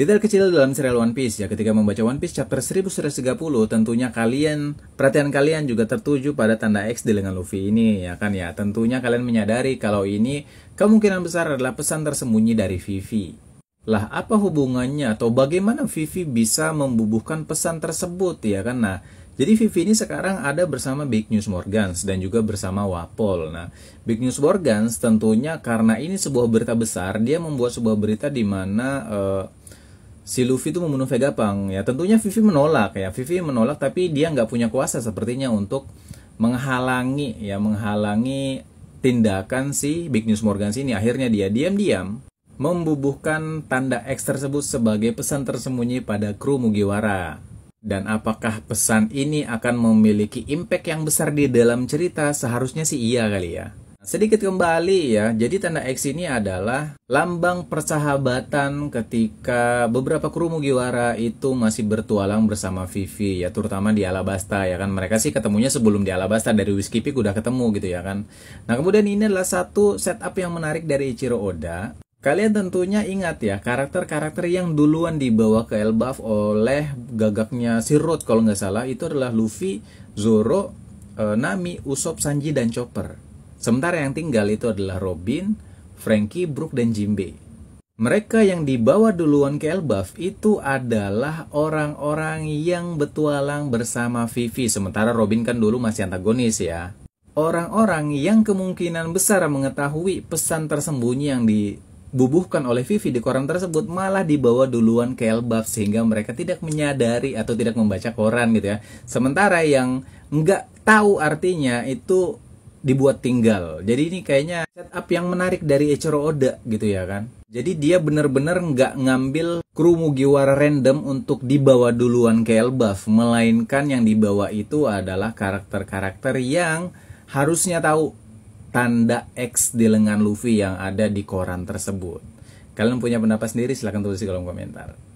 Detail kecil dalam serial One Piece ya ketika membaca One Piece chapter 1130 tentunya kalian perhatian kalian juga tertuju pada tanda X di lengan Luffy ini ya kan ya. Tentunya kalian menyadari kalau ini kemungkinan besar adalah pesan tersembunyi dari Vivi. Lah apa hubungannya atau bagaimana Vivi bisa membubuhkan pesan tersebut ya kan nah jadi Vivi ini sekarang ada bersama Big News Morgans dan juga bersama Wapol. Nah, Big News Morgans tentunya karena ini sebuah berita besar, dia membuat sebuah berita di mana uh, si Luffy itu membunuh Vegapunk ya tentunya Vivi menolak ya Vivi menolak tapi dia nggak punya kuasa sepertinya untuk menghalangi ya menghalangi tindakan si Big News Morgan sini akhirnya dia diam-diam membubuhkan tanda X tersebut sebagai pesan tersembunyi pada kru Mugiwara. Dan apakah pesan ini akan memiliki impact yang besar di dalam cerita? Seharusnya sih iya kali ya. Sedikit kembali ya, jadi tanda X ini adalah lambang persahabatan ketika beberapa kru Mugiwara itu masih bertualang bersama Vivi ya, terutama di Alabasta ya kan. Mereka sih ketemunya sebelum di Alabasta dari Whiskey Peak udah ketemu gitu ya kan. Nah kemudian ini adalah satu setup yang menarik dari Ichiro Oda. Kalian tentunya ingat ya karakter-karakter yang duluan dibawa ke Elbaf oleh gagaknya si Road kalau nggak salah itu adalah Luffy, Zoro, eh, Nami, Usopp, Sanji dan Chopper. Sementara yang tinggal itu adalah Robin, Frankie, Brooke, dan Jimbe. Mereka yang dibawa duluan ke Elbaf itu adalah orang-orang yang bertualang bersama Vivi. Sementara Robin kan dulu masih antagonis ya. Orang-orang yang kemungkinan besar mengetahui pesan tersembunyi yang dibubuhkan oleh Vivi di koran tersebut malah dibawa duluan ke Elbaf sehingga mereka tidak menyadari atau tidak membaca koran gitu ya. Sementara yang nggak tahu artinya itu dibuat tinggal. Jadi ini kayaknya setup yang menarik dari Echoro Oda gitu ya kan. Jadi dia bener-bener nggak ngambil kru Mugiwara random untuk dibawa duluan ke Elbaf. Melainkan yang dibawa itu adalah karakter-karakter yang harusnya tahu tanda X di lengan Luffy yang ada di koran tersebut. Kalian punya pendapat sendiri silahkan tulis di kolom komentar.